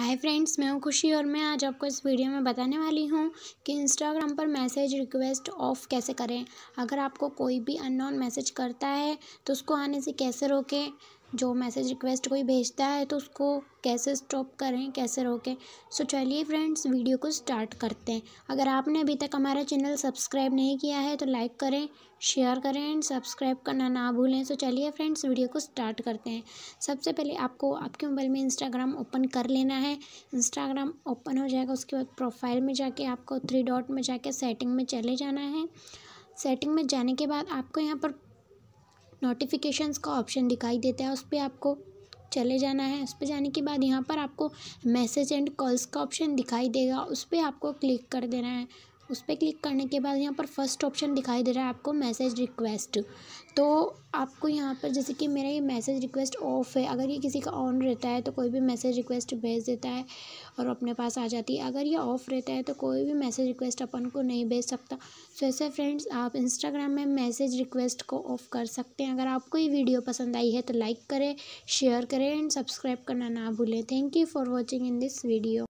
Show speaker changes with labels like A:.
A: hi friends मैं हूँ खुशी और मैं आज आपको इस वीडियो में बताने वाली हूँ कि इंस्टाग्राम पर मैसेज रिक्वेस्ट ऑफ़ कैसे करें अगर आपको कोई भी अननोन मैसेज करता है तो उसको आने से कैसे रोकें जो मैसेज रिक्वेस्ट कोई भेजता है तो उसको कैसे स्टॉप करें कैसे रोकें सो चलिए फ्रेंड्स वीडियो को स्टार्ट करते हैं अगर आपने अभी तक हमारा चैनल सब्सक्राइब नहीं किया है तो लाइक करें शेयर करें एंड सब्सक्राइब करना ना भूलें सो चलिए फ्रेंड्स वीडियो को स्टार्ट करते हैं सबसे पहले आपको आपके मोबाइल में इंस्टाग्राम ओपन कर लेना है इंस्टाग्राम ओपन हो जाएगा उसके बाद प्रोफाइल में जाके आपको थ्री डॉट में जाके सेटिंग में चले जाना है सेटिंग में जाने के बाद आपको यहाँ पर नोटिफिकेशंस का ऑप्शन दिखाई देता है उस पर आपको चले जाना है उस पर जाने के बाद यहाँ पर आपको मैसेज एंड कॉल्स का ऑप्शन दिखाई देगा उस पर आपको क्लिक कर देना है उस पर क्लिक करने के बाद यहाँ पर फर्स्ट ऑप्शन दिखाई दे रहा है आपको मैसेज रिक्वेस्ट तो आपको यहाँ पर जैसे कि मेरा ये मैसेज रिक्वेस्ट ऑफ़ है अगर ये किसी का ऑन रहता है तो कोई भी मैसेज रिक्वेस्ट भेज देता है और अपने पास आ जाती है अगर ये ऑफ़ रहता है तो कोई भी मैसेज रिक्वेस्ट अपन को नहीं भेज सकता सो तो ऐसे फ्रेंड्स आप इंस्टाग्राम में मैसेज रिक्वेस्ट को ऑफ़ कर सकते हैं अगर आपको ये वीडियो पसंद आई है तो लाइक करें शेयर करें एंड सब्सक्राइब करना ना भूलें thank you for watching in this video